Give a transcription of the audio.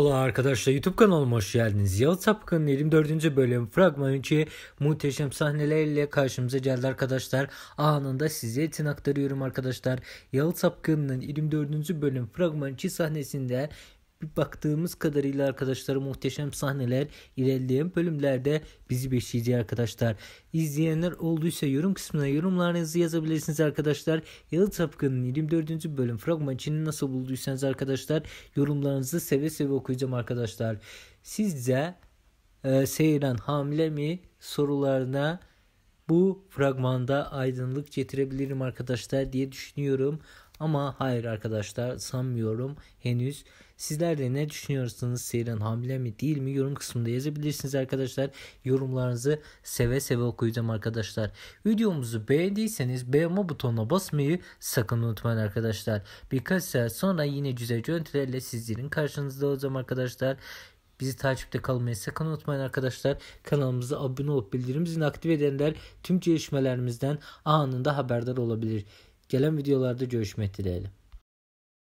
Merhaba arkadaşlar YouTube kanalıma hoş geldiniz. Yalı Sapkın'ın 24. bölüm fragman 3'e muhteşem sahnelerle karşımıza geldi arkadaşlar. Anında size etin aktarıyorum arkadaşlar. Yalı Sapkın'ın 24. bölüm fragman 2 sahnesinde bir baktığımız kadarıyla arkadaşlar muhteşem sahneler ilerleyen bölümlerde bizi beşleyeceği arkadaşlar. İzleyenler olduysa yorum kısmına yorumlarınızı yazabilirsiniz arkadaşlar. Yalı Tapkan'ın 24. bölüm fragman için nasıl bulduysanız arkadaşlar yorumlarınızı seve seve okuyacağım arkadaşlar. Sizce e, Seyran hamile mi sorularına bu fragmanda aydınlık getirebilirim arkadaşlar diye düşünüyorum. Ama hayır arkadaşlar sanmıyorum henüz. Sizler de ne düşünüyorsunuz? Seyran hamile mi değil mi? Yorum kısmında yazabilirsiniz arkadaşlar. Yorumlarınızı seve seve okuyacağım arkadaşlar. Videomuzu beğendiyseniz beğenme butonuna basmayı sakın unutmayın arkadaşlar. Birkaç saat sonra yine Cüze Cöntrel'le sizlerin karşınızda olacağım arkadaşlar. Bizi takipte kalmayı sakın unutmayın arkadaşlar. Kanalımıza abone olup bildirim zilini aktif edenler tüm gelişmelerimizden anında haberdar olabilir. Gelen videolarda görüşmek dileğiyle.